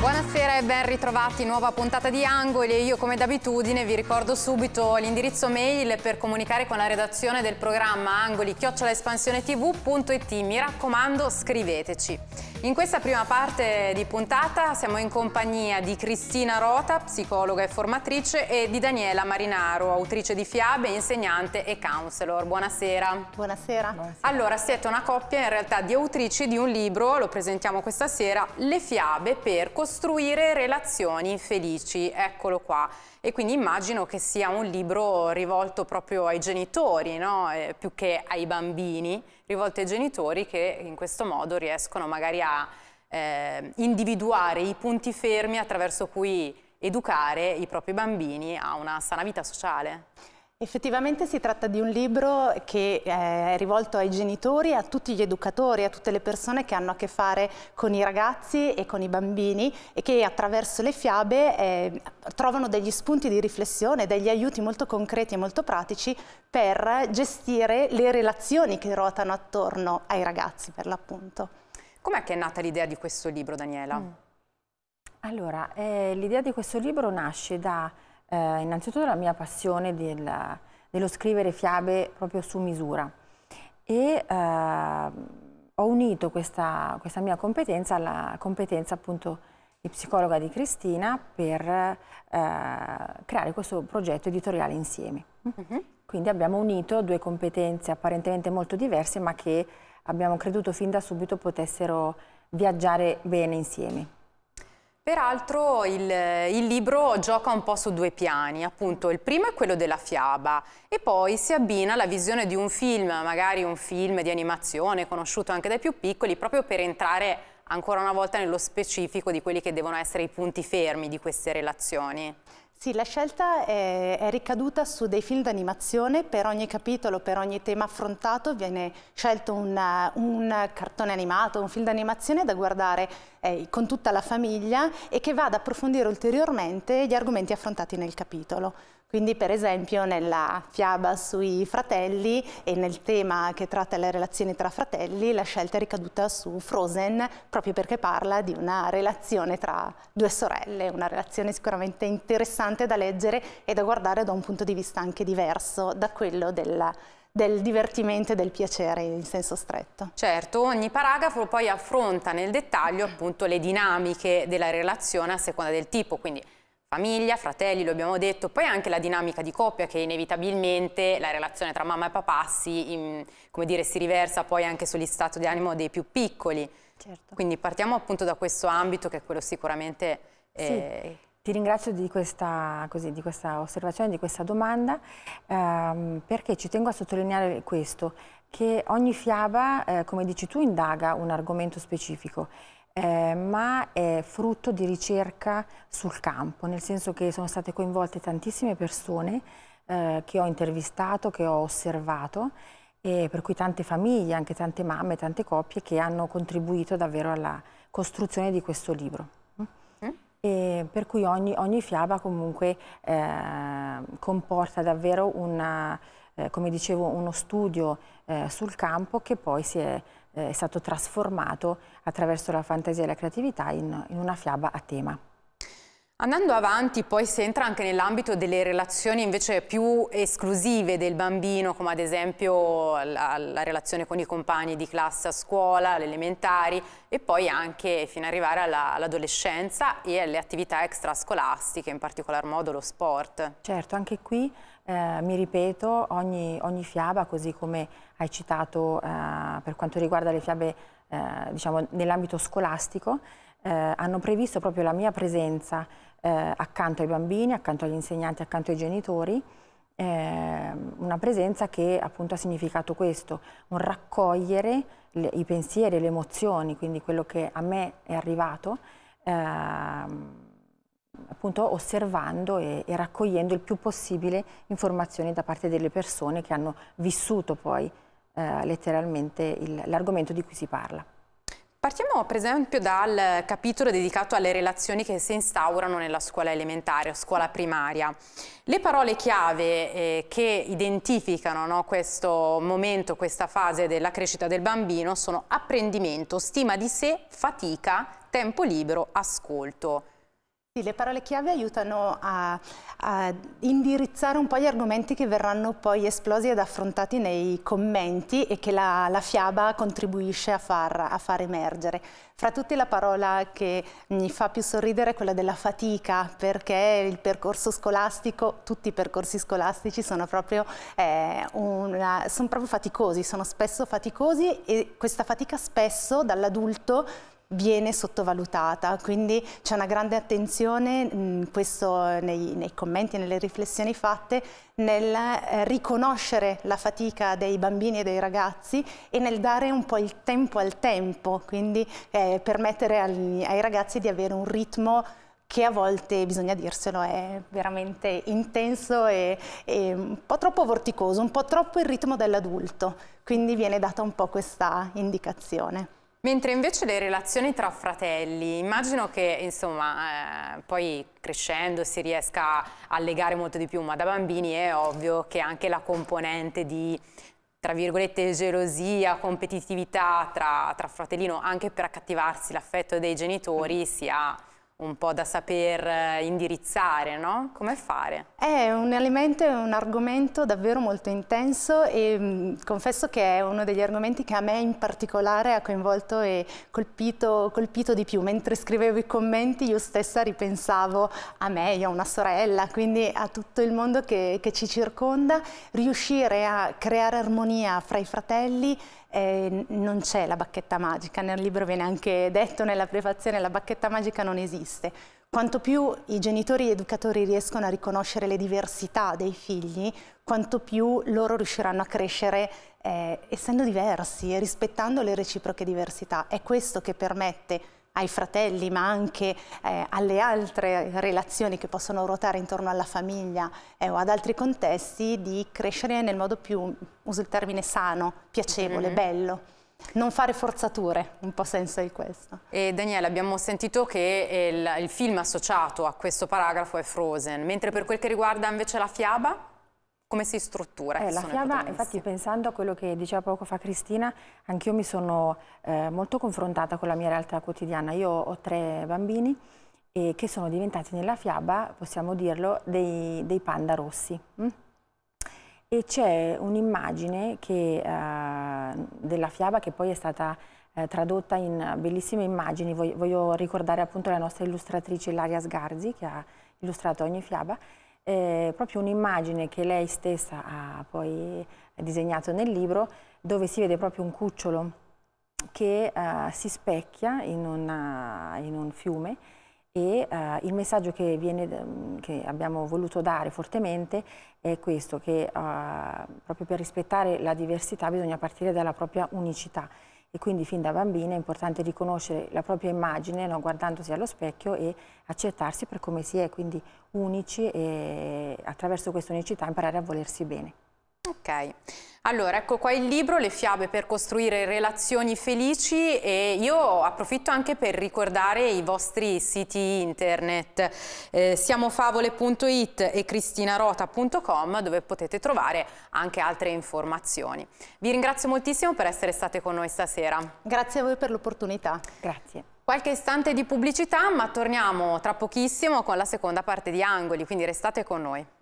Buonasera e ben ritrovati, nuova puntata di Angoli e io come d'abitudine vi ricordo subito l'indirizzo mail per comunicare con la redazione del programma angoli-espansionetv.it. Mi raccomando scriveteci. In questa prima parte di puntata siamo in compagnia di Cristina Rota, psicologa e formatrice e di Daniela Marinaro, autrice di fiabe, insegnante e counselor. Buonasera. Buonasera. Buonasera. Allora siete una coppia in realtà di autrici di un libro, lo presentiamo questa sera, Le fiabe per costruire costruire relazioni felici, eccolo qua. E quindi immagino che sia un libro rivolto proprio ai genitori, no? eh, più che ai bambini, rivolto ai genitori che in questo modo riescono magari a eh, individuare i punti fermi attraverso cui educare i propri bambini a una sana vita sociale. Effettivamente si tratta di un libro che eh, è rivolto ai genitori, a tutti gli educatori, a tutte le persone che hanno a che fare con i ragazzi e con i bambini e che attraverso le fiabe eh, trovano degli spunti di riflessione, degli aiuti molto concreti e molto pratici per gestire le relazioni che ruotano attorno ai ragazzi per l'appunto. Com'è che è nata l'idea di questo libro, Daniela? Mm. Allora, eh, l'idea di questo libro nasce da eh, innanzitutto la mia passione del, dello scrivere fiabe proprio su misura e eh, ho unito questa, questa, mia competenza alla competenza appunto di psicologa di Cristina per eh, creare questo progetto editoriale insieme. Mm -hmm. Quindi abbiamo unito due competenze apparentemente molto diverse ma che abbiamo creduto fin da subito potessero viaggiare bene insieme. Peraltro il, il, libro gioca un po' su due piani, appunto il primo è quello della fiaba e poi si abbina alla visione di un film, magari un film di animazione conosciuto anche dai più piccoli, proprio per entrare ancora una volta nello specifico di quelli che devono essere i punti fermi di queste relazioni. Sì, la scelta è, è ricaduta su dei film d'animazione, per ogni capitolo, per ogni tema affrontato viene scelto una, un cartone animato, un film d'animazione da guardare eh, con tutta la famiglia e che va ad approfondire ulteriormente gli argomenti affrontati nel capitolo. Quindi per esempio nella fiaba sui fratelli e nel tema che tratta le relazioni tra fratelli la scelta è ricaduta su Frozen proprio perché parla di una relazione tra due sorelle, una relazione sicuramente interessante da leggere e da guardare da un punto di vista anche diverso da quello della del divertimento e del piacere in senso stretto. Certo, ogni paragrafo poi affronta nel dettaglio appunto le dinamiche della relazione a seconda del tipo, quindi famiglia, fratelli, lo abbiamo detto, poi anche la dinamica di coppia che inevitabilmente la relazione tra mamma e papà si, in, dire, si riversa poi anche sugli sull'istato di animo dei più piccoli. Certo. Quindi partiamo appunto da questo ambito che è quello sicuramente... Eh... Sì. Ti ringrazio di questa, così, di questa, osservazione, di questa domanda, ehm, perché ci tengo a sottolineare questo, che ogni fiaba, eh, come dici tu, indaga un argomento specifico eh, ma è frutto di ricerca sul campo, nel senso che sono state coinvolte tantissime persone eh, che ho intervistato, che ho osservato, e per cui tante famiglie, anche tante mamme, tante coppie che hanno contribuito davvero alla costruzione di questo libro. Mm? Mm? E per cui ogni, ogni fiaba comunque eh, comporta davvero una, eh, come dicevo, uno studio eh, sul campo che poi si è eh, è stato trasformato attraverso la fantasia e la creatività in, in una fiaba a tema. Andando avanti poi si entra anche nell'ambito delle relazioni invece più esclusive del bambino come ad esempio la, la relazione con i compagni di classe a scuola, alle elementari e poi anche fino ad arrivare all'adolescenza all e alle attività extrascolastiche, in particolar modo lo sport. Certo, anche qui eh, mi ripeto, ogni, ogni, fiaba, così come hai citato eh, per quanto riguarda le fiabe eh, diciamo, nell'ambito scolastico, eh, hanno previsto proprio la mia presenza eh, accanto ai bambini, accanto agli insegnanti, accanto ai genitori, eh, una presenza che appunto ha significato questo, un raccogliere le, i pensieri, le emozioni, quindi quello che a me è arrivato, eh, appunto osservando e, e, raccogliendo il più possibile informazioni da parte delle persone che hanno vissuto poi eh, letteralmente l'argomento di cui si parla. Partiamo per esempio dal capitolo dedicato alle relazioni che si instaurano nella scuola elementare o scuola primaria. Le parole chiave eh, che identificano no, questo momento, questa fase della crescita del bambino sono apprendimento, stima di sé, fatica, tempo libero, ascolto. Sì, le parole chiave aiutano a, a, indirizzare un po' gli argomenti che verranno poi esplosi ed affrontati nei commenti e che la, la fiaba contribuisce a far, a far, emergere. Fra tutti la parola che mi fa più sorridere è quella della fatica, perché il percorso scolastico, tutti i percorsi scolastici sono proprio, eh, una, sono proprio faticosi, sono spesso faticosi e questa fatica spesso dall'adulto viene sottovalutata, quindi c'è una grande attenzione, mh, mm, questo nei, nei commenti nelle riflessioni fatte, nel eh, riconoscere la fatica dei bambini e dei ragazzi e nel dare un po' il tempo al tempo, quindi eh, permettere al, ai ragazzi di avere un ritmo che a volte, bisogna dirselo, è veramente intenso e, e un po' troppo vorticoso, un po' troppo il ritmo dell'adulto, quindi viene data un po' questa indicazione. Mentre invece le relazioni tra fratelli, immagino che insomma eh, poi crescendo si riesca a legare molto di più, ma da bambini è ovvio che anche la componente di tra virgolette gelosia, competitività tra, tra fratellino, anche per accattivarsi l'affetto dei genitori mm. sia un po' da saper eh, indirizzare, no? Come fare? È un elemento, è un argomento davvero molto intenso e mh, mm, confesso che è uno degli argomenti che a me in particolare ha coinvolto e colpito, colpito di più. Mentre scrivevo i commenti io stessa ripensavo a me, io ho una sorella, quindi a tutto il mondo che, che ci circonda. Riuscire a creare armonia fra i fratelli eh, non c'è la bacchetta magica, nel libro viene anche detto nella prefazione la bacchetta magica non esiste queste. Quanto più i genitori e gli educatori riescono a riconoscere le diversità dei figli, quanto più loro riusciranno a crescere eh, essendo diversi e rispettando le reciproche diversità. È questo che permette ai fratelli, ma anche eh, alle altre relazioni che possono ruotare intorno alla famiglia eh, o ad altri contesti, di crescere nel modo più, uso il termine, sano, piacevole, mm -hmm. bello non fare forzature, un po' senso di questo. E Daniele, abbiamo sentito che il, il, film associato a questo paragrafo è Frozen, mentre per quel che riguarda invece la fiaba, come si struttura? Eh, la fiaba, infatti pensando a quello che diceva poco fa Cristina, anch'io mi sono eh, molto confrontata con la mia realtà quotidiana. Io ho tre bambini e che sono diventati nella fiaba, possiamo dirlo, dei, dei panda rossi. Mm? E c'è un'immagine che... Eh, della fiaba che poi è stata eh, tradotta in bellissime immagini. Voglio, voglio, ricordare appunto la nostra illustratrice Laria Sgarzi che ha illustrato ogni fiaba, eh, proprio un'immagine che lei stessa ha poi disegnato nel libro dove si vede proprio un cucciolo che eh, si specchia in, una, in un fiume e uh, il messaggio che, viene, mm, che, abbiamo voluto dare fortemente è questo, che uh, proprio per rispettare la diversità bisogna partire dalla propria unicità e quindi fin da bambina è importante riconoscere la propria immagine no, guardandosi allo specchio e accettarsi per come si è, quindi unici e attraverso questa unicità imparare a volersi bene. Ok. Allora, ecco qua il libro, le fiabe per costruire relazioni felici e io approfitto anche per ricordare i vostri siti internet, eh, siamofavole.it e cristinarota.com dove potete trovare anche altre informazioni. Vi ringrazio moltissimo per essere state con noi stasera. Grazie a voi per l'opportunità. Grazie. Qualche istante di pubblicità ma torniamo tra pochissimo con la seconda parte di Angoli, quindi restate con noi.